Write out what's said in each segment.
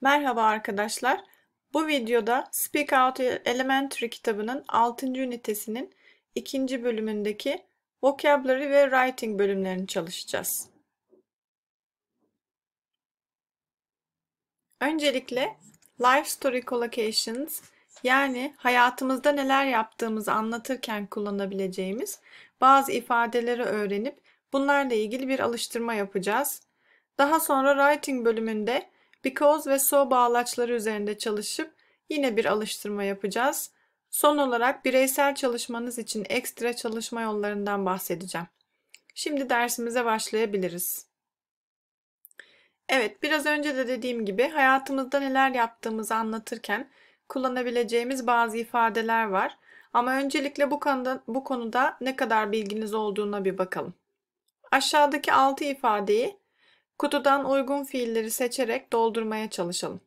Merhaba arkadaşlar. Bu videoda Speak Out Elementary kitabının 6. ünitesinin 2. bölümündeki Vocabulary ve Writing bölümlerini çalışacağız. Öncelikle Life Story Collocations yani hayatımızda neler yaptığımızı anlatırken kullanabileceğimiz bazı ifadeleri öğrenip bunlarla ilgili bir alıştırma yapacağız. Daha sonra Writing bölümünde because ve so bağlaçları üzerinde çalışıp yine bir alıştırma yapacağız. Son olarak bireysel çalışmanız için ekstra çalışma yollarından bahsedeceğim. Şimdi dersimize başlayabiliriz. Evet, biraz önce de dediğim gibi hayatımızda neler yaptığımızı anlatırken kullanabileceğimiz bazı ifadeler var. Ama öncelikle bu konuda, bu konuda ne kadar bilginiz olduğuna bir bakalım. Aşağıdaki 6 ifadeyi Kutudan uygun fiilleri seçerek doldurmaya çalışalım.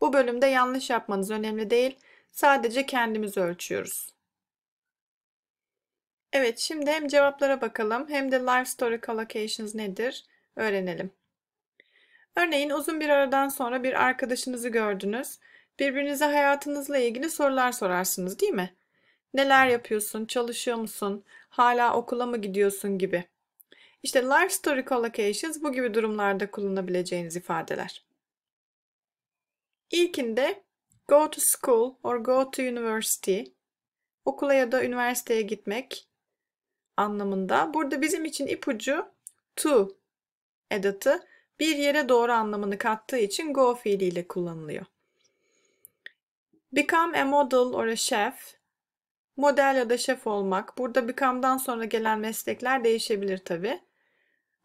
Bu bölümde yanlış yapmanız önemli değil, sadece kendimizi ölçüyoruz. Evet, şimdi hem cevaplara bakalım hem de life story collocations nedir öğrenelim. Örneğin uzun bir aradan sonra bir arkadaşınızı gördünüz. Birbirinize hayatınızla ilgili sorular sorarsınız değil mi? Neler yapıyorsun, çalışıyor musun, hala okula mı gidiyorsun gibi. İşte life story collocations bu gibi durumlarda kullanabileceğiniz ifadeler. İlkinde go to school or go to university okula ya da üniversiteye gitmek anlamında. Burada bizim için ipucu to edatı bir yere doğru anlamını kattığı için go fiiliyle kullanılıyor. Become a model or a chef. Model ya da şef olmak. Burada become'dan sonra gelen meslekler değişebilir tabi.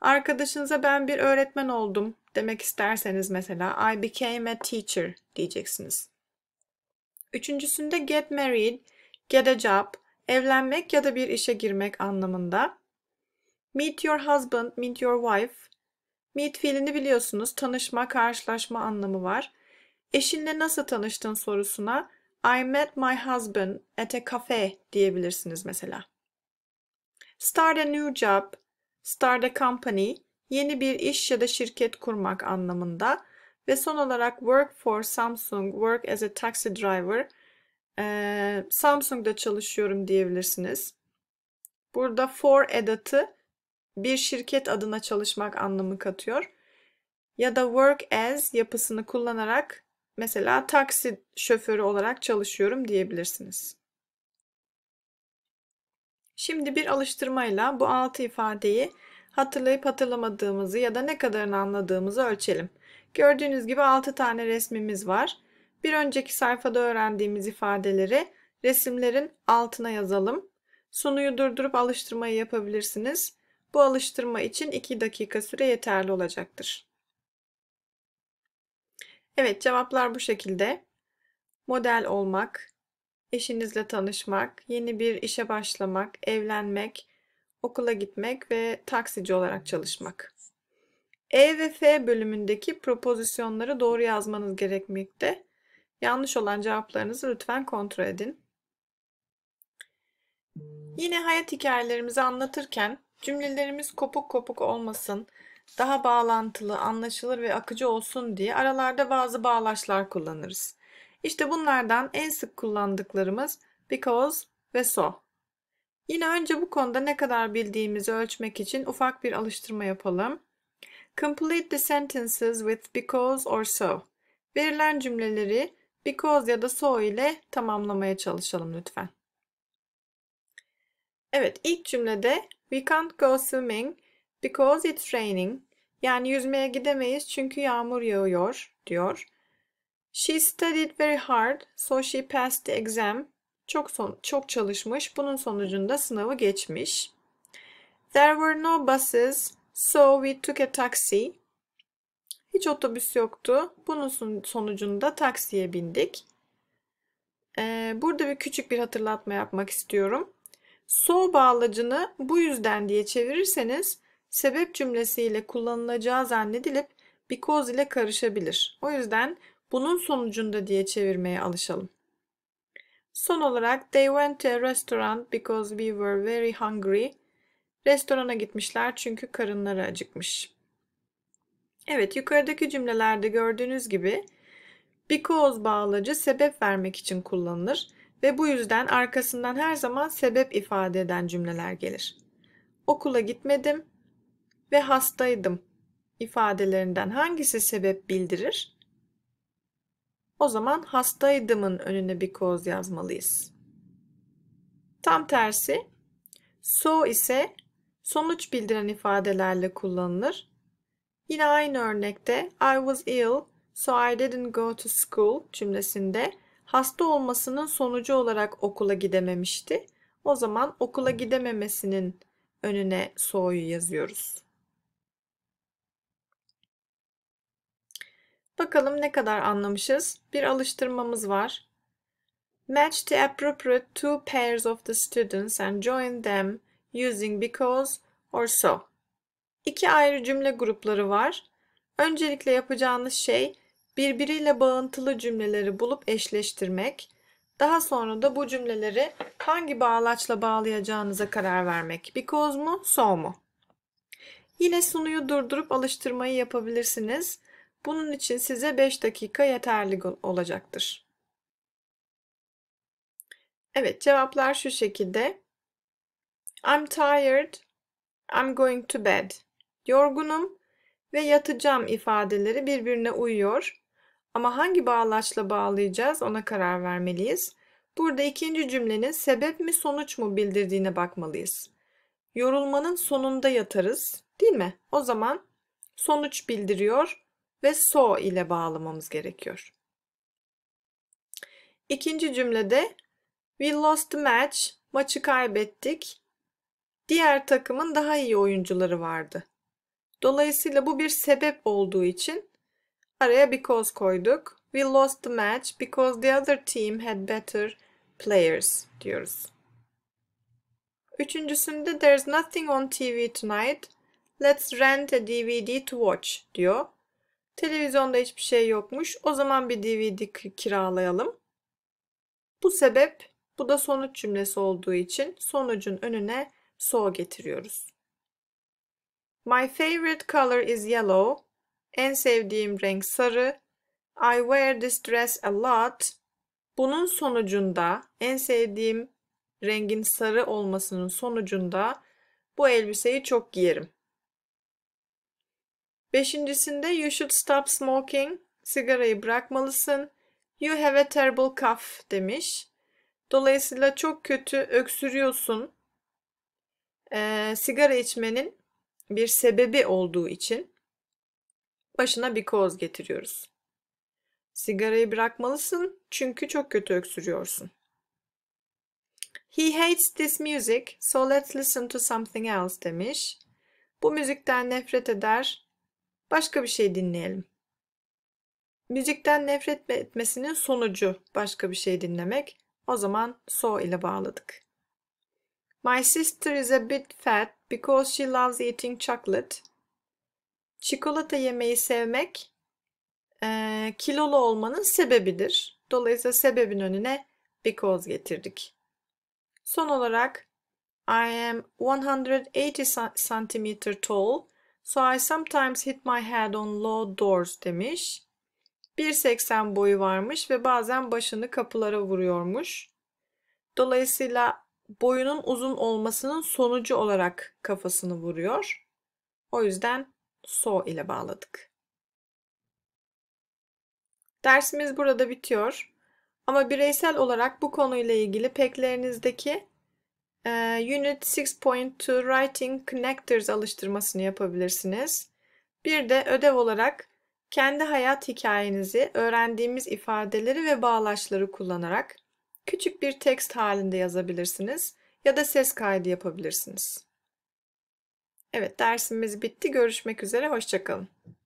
Arkadaşınıza ben bir öğretmen oldum demek isterseniz mesela I became a teacher diyeceksiniz. Üçüncüsünde get married, get a job, evlenmek ya da bir işe girmek anlamında. Meet your husband, meet your wife. Meet fiilini biliyorsunuz. Tanışma, karşılaşma anlamı var. Eşinle nasıl tanıştın sorusuna I met my husband at a cafe diyebilirsiniz mesela. Start a new job, Start a company yeni bir iş ya da şirket kurmak anlamında ve son olarak work for Samsung, work as a taxi driver. Ee, Samsung'da çalışıyorum diyebilirsiniz. Burada for edatı bir şirket adına çalışmak anlamı katıyor. Ya da work as yapısını kullanarak mesela taksi şoförü olarak çalışıyorum diyebilirsiniz. Şimdi bir alıştırmayla bu altı ifadeyi hatırlayıp hatırlamadığımızı ya da ne kadarını anladığımızı ölçelim. Gördüğünüz gibi 6 tane resmimiz var. Bir önceki sayfada öğrendiğimiz ifadeleri resimlerin altına yazalım. Sunuyu durdurup alıştırmayı yapabilirsiniz. Bu alıştırma için 2 dakika süre yeterli olacaktır. Evet cevaplar bu şekilde. Model olmak, eşinizle tanışmak, yeni bir işe başlamak, evlenmek, okula gitmek ve taksici olarak çalışmak. E ve F bölümündeki propozisyonları doğru yazmanız gerekmekte. Yanlış olan cevaplarınızı lütfen kontrol edin. Yine hayat hikayelerimizi anlatırken cümlelerimiz kopuk kopuk olmasın, daha bağlantılı, anlaşılır ve akıcı olsun diye aralarda bazı bağlaçlar kullanırız. İşte bunlardan en sık kullandıklarımız because ve so. Yine önce bu konuda ne kadar bildiğimizi ölçmek için ufak bir alıştırma yapalım. Complete the sentences with because or so. Verilen cümleleri because ya da so ile tamamlamaya çalışalım lütfen. Evet, ilk cümlede we can't go swimming because it's raining. Yani yüzmeye gidemeyiz çünkü yağmur yağıyor diyor. She studied very hard, so she passed the exam. Çok son, çok çalışmış. Bunun sonucunda sınavı geçmiş. There were no buses, so we took a taxi. Hiç otobüs yoktu. Bunun sonucunda taksiye bindik. Ee, burada bir küçük bir hatırlatma yapmak istiyorum. So bağlacını bu yüzden diye çevirirseniz sebep cümlesiyle kullanılacağı zannedilip because ile karışabilir. O yüzden bunun sonucunda diye çevirmeye alışalım. Son olarak they went to a restaurant because we were very hungry. Restorana gitmişler çünkü karınları acıkmış. Evet yukarıdaki cümlelerde gördüğünüz gibi because bağlacı sebep vermek için kullanılır ve bu yüzden arkasından her zaman sebep ifade eden cümleler gelir. Okula gitmedim ve hastaydım ifadelerinden hangisi sebep bildirir? O zaman hastaydımın önüne bir because yazmalıyız. Tam tersi so ise sonuç bildiren ifadelerle kullanılır. Yine aynı örnekte I was ill so I didn't go to school cümlesinde hasta olmasının sonucu olarak okula gidememişti. O zaman okula gidememesinin önüne so'yu yazıyoruz. Bakalım ne kadar anlamışız. Bir alıştırmamız var. Match the appropriate two pairs of the students and join them using because or so. İki ayrı cümle grupları var. Öncelikle yapacağınız şey birbiriyle bağıntılı cümleleri bulup eşleştirmek. Daha sonra da bu cümleleri hangi bağlaçla bağlayacağınıza karar vermek. Because mu, so mu? Yine sunuyu durdurup alıştırmayı yapabilirsiniz. Bunun için size 5 dakika yeterli olacaktır. Evet, cevaplar şu şekilde. I'm tired. I'm going to bed. Yorgunum ve yatacağım ifadeleri birbirine uyuyor. Ama hangi bağlaçla bağlayacağız ona karar vermeliyiz. Burada ikinci cümlenin sebep mi sonuç mu bildirdiğine bakmalıyız. Yorulmanın sonunda yatarız, değil mi? O zaman sonuç bildiriyor ve so ile bağlamamız gerekiyor. İkinci cümlede we lost the match, maçı kaybettik. Diğer takımın daha iyi oyuncuları vardı. Dolayısıyla bu bir sebep olduğu için araya because koyduk. We lost the match because the other team had better players diyoruz. Üçüncüsünde there's nothing on TV tonight. Let's rent a DVD to watch diyor. Televizyonda hiçbir şey yokmuş. O zaman bir DVD kiralayalım. Bu sebep, bu da sonuç cümlesi olduğu için sonucun önüne so getiriyoruz. My favorite color is yellow. En sevdiğim renk sarı. I wear this dress a lot. Bunun sonucunda en sevdiğim rengin sarı olmasının sonucunda bu elbiseyi çok giyerim. Beşincisinde you should stop smoking. Sigarayı bırakmalısın. You have a terrible cough demiş. Dolayısıyla çok kötü öksürüyorsun. E, sigara içmenin bir sebebi olduğu için başına bir koz getiriyoruz. Sigarayı bırakmalısın çünkü çok kötü öksürüyorsun. He hates this music, so let's listen to something else demiş. Bu müzikten nefret eder. Başka bir şey dinleyelim. Müzikten nefret etmesinin sonucu başka bir şey dinlemek. O zaman so ile bağladık. My sister is a bit fat because she loves eating chocolate. Çikolata yemeyi sevmek e, kilolu olmanın sebebidir. Dolayısıyla sebebin önüne because getirdik. Son olarak I am 180 cm tall So I sometimes hit my head on low doors demiş. 1.80 boyu varmış ve bazen başını kapılara vuruyormuş. Dolayısıyla boyunun uzun olmasının sonucu olarak kafasını vuruyor. O yüzden so ile bağladık. Dersimiz burada bitiyor. Ama bireysel olarak bu konuyla ilgili peklerinizdeki ee, unit 6.2 Writing Connectors alıştırmasını yapabilirsiniz. Bir de ödev olarak kendi hayat hikayenizi öğrendiğimiz ifadeleri ve bağlaçları kullanarak küçük bir tekst halinde yazabilirsiniz ya da ses kaydı yapabilirsiniz. Evet dersimiz bitti. Görüşmek üzere. Hoşçakalın.